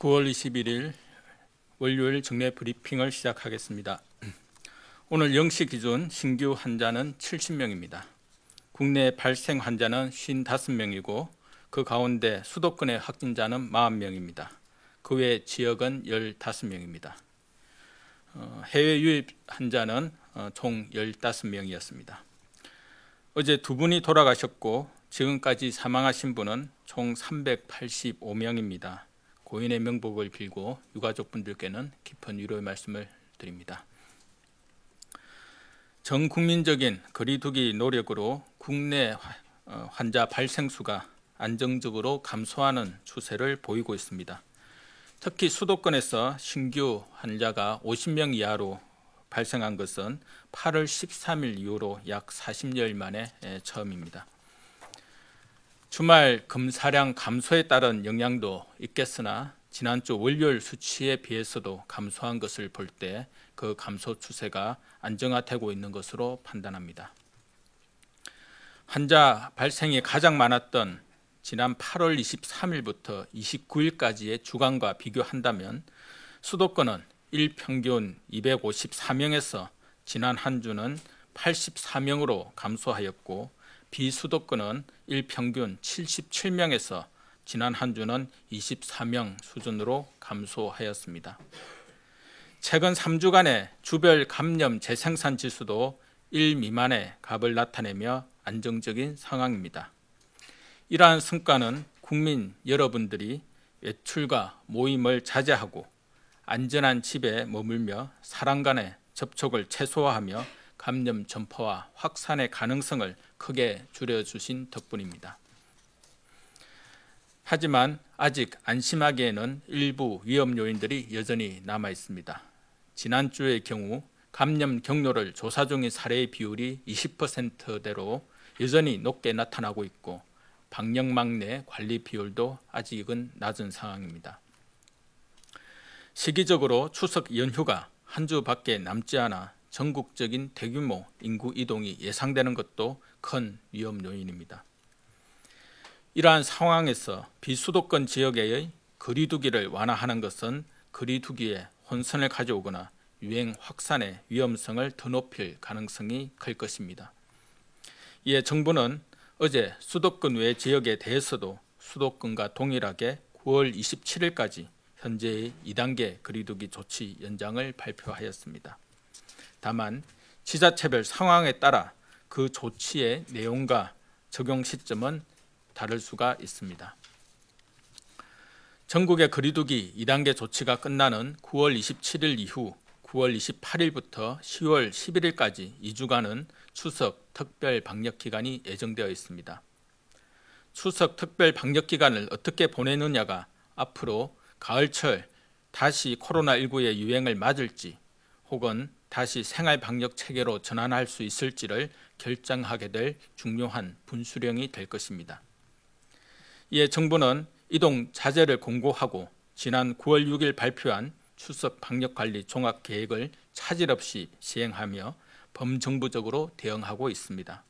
9월 21일 월요일 정례 브리핑을 시작하겠습니다. 오늘 0시 기준 신규 환자는 70명입니다. 국내 발생 환자는 55명이고 그 가운데 수도권의 확진자는 40명입니다. 그 외 지역은 15명입니다. 어, 해외 유입 환자는 어, 총 15명이었습니다. 어제 두 분이 돌아가셨고 지금까지 사망하신 분은 총 385명입니다. 고인의 명복을 빌고 유가족분들께는 깊은 위로의 말씀을 드립니다. 전 국민적인 거리두기 노력으로 국내 어, 환자 발생수가 안정적으로 감소하는 추세를 보이고 있습니다. 특히 수도권에서 신규 환자가 50명 이하로 발생한 것은 8월 13일 이후로 약 40여일 만에 처음입니다. 주말 금사량 감소에 따른 영향도 있겠으나 지난주 월요일 수치에 비해서도 감소한 것을 볼 때 그 감소 추세가 안정화되고 있는 것으로 판단합니다. 환자 발생이 가장 많았던 지난 8월 23일부터 29일까지의 주간과 비교한다면 수도권은 일평균 254명에서 지난 한 주는 84명으로 감소하였고 비수도권은 일평균 77명에서 지난 한 주는 24명 수준으로 감소하였습니다. 최근 3주간의 주별 감염 재생산 지수도 1 미만의 값을 나타내며 안정적인 상황입니다. 이러한 성과는 국민 여러분들이 외출과 모임을 자제하고 안전한 집에 머물며 사람 간의 접촉을 최소화하며 감염 전파와 확산의 가능성을 크게 줄여주신 덕분입니다. 하지만 아직 안심하기에는 일부 위험 요인들이 여전히 남아 있습니다. 지난주의 경우 감염 경로를 조사 중인 사례의 비율이 20%대로 여전히 높게 나타나고 있고 방역망 내 관리 비율도 아직은 낮은 상황입니다. 시기적으로 추석 연휴가 한 주밖에 남지 않아 전국적인 대규모 인구 이동이 예상되는 것도 큰 위험 요인입니다. 이러한 상황에서 비수도권 지역의 거리두기를 완화하는 것은 거리두기에 혼선을 가져오거나 유행 확산의 위험성을 더 높일 가능성이 클 것입니다. 이에 정부는 어제 수도권 외 지역에 대해서도 수도권과 동일하게 9월 27일까지 현재의 2단계 거리두기 조치 연장을 발표하였습니다. 다만 지자체별 상황에 따라 그 조치의 내용과 적용 시점은 다를 수가 있습니다. 전국의 거리두기 2단계 조치가 끝나는 9월 27일 이후 9월 28일부터 10월 11일까지 2주간은 추석 특별 방역 기간이 예정되어 있습니다. 추석 특별 방역 기간을 어떻게 보내느냐가 앞으로 가을철 다시 코로나19의 유행을 맞을지 혹은 다시 생활 방역 체계로 전환할 수 있을지를 결정하게 될 중요한 분수령이 될 것입니다. 이에 정부는 이동 자제를 공고하고 지난 9월 6일 발표한 추석 방역 관리 종합 계획을 차질 없이 시행하며 범정부적으로 대응하고 있습니다.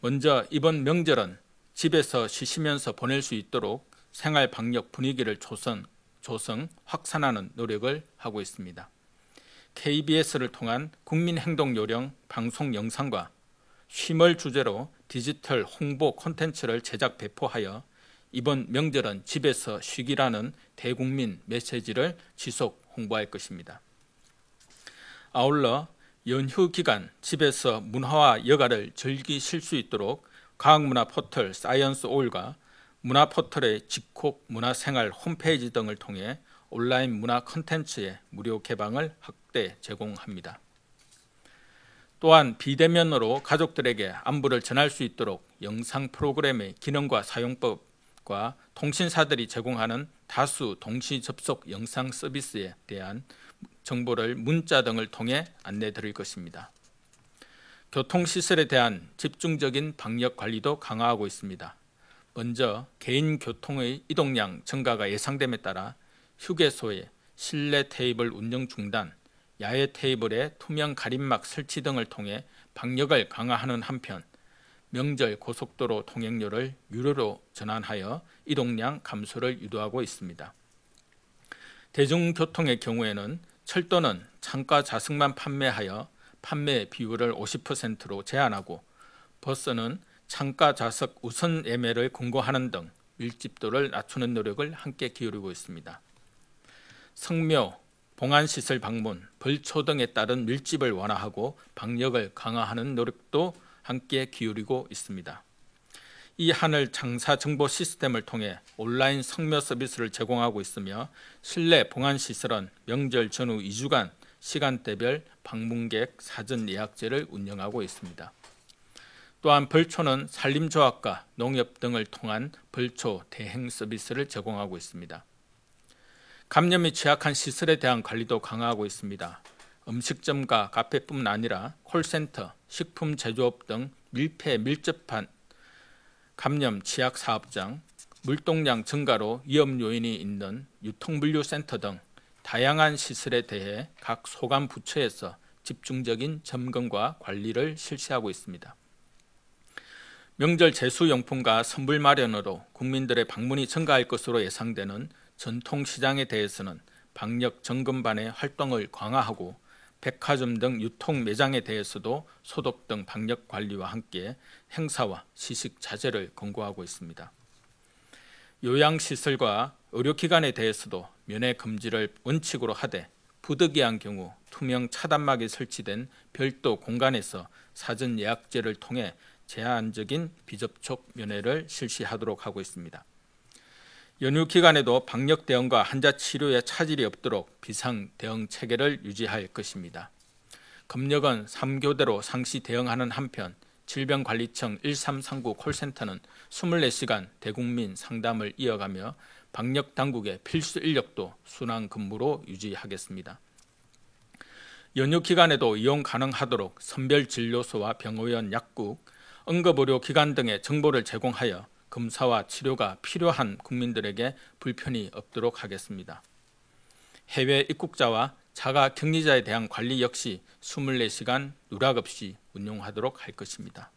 먼저 이번 명절은 집에서 쉬시면서 보낼 수 있도록 생활 방역 분위기를 조성, 조성 확산하는 노력을 하고 있습니다. KBS를 통한 국민행동요령 방송 영상과 쉼을 주제로 디지털 홍보 콘텐츠를 제작 배포하여 이번 명절은 집에서 쉬기라는 대국민 메시지를 지속 홍보할 것입니다. 아울러 연휴 기간 집에서 문화와 여가를 즐기실 수 있도록 과학문화 포털 사이언스 올과 문화 포털의 직콕 문화생활 홈페이지 등을 통해 온라인 문화 컨텐츠의 무료 개방을 확대 제공합니다. 또한 비대면으로 가족들에게 안부를 전할 수 있도록 영상 프로그램의 기능과 사용법과 통신사들이 제공하는 다수 동시 접속 영상 서비스에 대한 정보를 문자 등을 통해 안내 드릴 것입니다. 교통시설에 대한 집중적인 방역 관리도 강화하고 있습니다. 먼저 개인 교통의 이동량 증가가 예상됨에 따라 휴게소에 실내 테이블 운영 중단, 야외 테이블에 투명 가림막 설치 등을 통해 방역을 강화하는 한편 명절 고속도로 통행료를 유료로 전환하여 이동량 감소를 유도하고 있습니다. 대중교통의 경우에는 철도는 창가 좌석만 판매하여 판매 비율을 50%로 제한하고 버스는 창가 좌석 우선 예매를 권고하는 등 밀집도를 낮추는 노력을 함께 기울이고 있습니다. 성묘, 봉안시설 방문, 벌초 등에 따른 밀집을 완화하고 방역을 강화하는 노력도 함께 기울이고 있습니다. 이 하늘 장사 정보 시스템을 통해 온라인 성묘 서비스를 제공하고 있으며 실내 봉안 시설은 명절 전후 2주간 시간대별 방문객 사전 예약제를 운영하고 있습니다. 또한 벌초는 산림조합과 농협 등을 통한 벌초 대행 서비스를 제공하고 있습니다. 감염이 취약한 시설에 대한 관리도 강화하고 있습니다. 음식점과 카페뿐 아니라 콜센터, 식품 제조업 등 밀폐 밀접한 감염 취약 사업장, 물동량 증가로 위험 요인이 있는 유통물류센터 등 다양한 시설에 대해 각 소관 부처에서 집중적인 점검과 관리를 실시하고 있습니다. 명절 제수용품과 선물 마련으로 국민들의 방문이 증가할 것으로 예상되는 전통시장에 대해서는 방역 점검반의 활동을 강화하고 백화점 등 유통 매장에 대해서도 소독 등 방역 관리와 함께 행사와 시식 자제를 권고하고 있습니다. 요양시설과 의료기관에 대해서도 면회 금지를 원칙으로 하되 부득이한 경우 투명 차단막이 설치된 별도 공간에서 사전 예약제를 통해 제한적인 비접촉 면회를 실시하도록 하고 있습니다. 연휴 기간에도 방역 대응과 환자 치료에 차질이 없도록 비상 대응 체계를 유지할 것입니다. 검역은 3교대로 상시 대응하는 한편 질병관리청 1339 콜센터는 24시간 대국민 상담을 이어가며 방역 당국의 필수 인력도 순환 근무로 유지하겠습니다. 연휴 기간에도 이용 가능하도록 선별 진료소와 병원 약국, 응급의료 기관 등의 정보를 제공하여 검사와 치료가 필요한 국민들에게 불편이 없도록 하겠습니다. 해외 입국자와 자가 격리자에 대한 관리 역시 24시간 누락 없이 운용하도록 할 것입니다.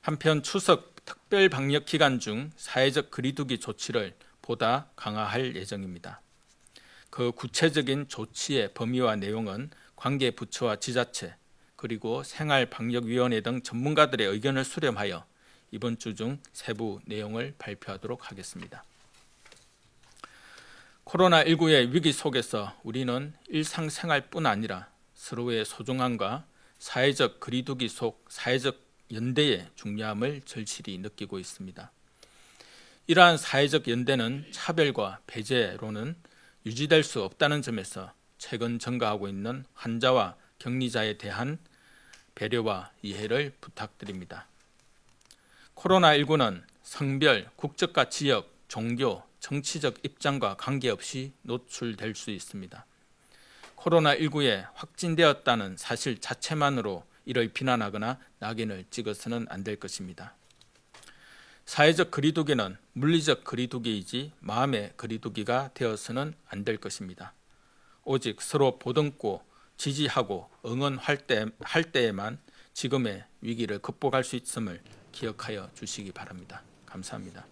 한편 추석 특별 방역 기간 중 사회적 거리두기 조치를 보다 강화할 예정입니다. 그 구체적인 조치의 범위와 내용은 관계 부처와 지자체 그리고 생활방역위원회 등 전문가들의 의견을 수렴하여 이번 주 중 세부 내용을 발표하도록 하겠습니다. 코로나19의 위기 속에서 우리는 일상생활뿐 아니라 서로의 소중함과 사회적 거리두기 속 사회적 연대의 중요함을 절실히 느끼고 있습니다. 이러한 사회적 연대는 차별과 배제로는 유지될 수 없다는 점에서 최근 증가하고 있는 환자와 격리자에 대한 배려와 이해를 부탁드립니다. 코로나19는 성별, 국적과 지역, 종교, 정치적 입장과 관계없이 노출될 수 있습니다. 코로나19에 확진되었다는 사실 자체만으로 이를 비난하거나 낙인을 찍어서는 안 될 것입니다. 사회적 거리두기는 물리적 거리두기이지 마음의 거리두기가 되어서는 안 될 것입니다. 오직 서로 보듬고 지지하고 응원할 때, 할 때에만 지금의 위기를 극복할 수 있음을 기억하여 주시기 바랍니다. 감사합니다.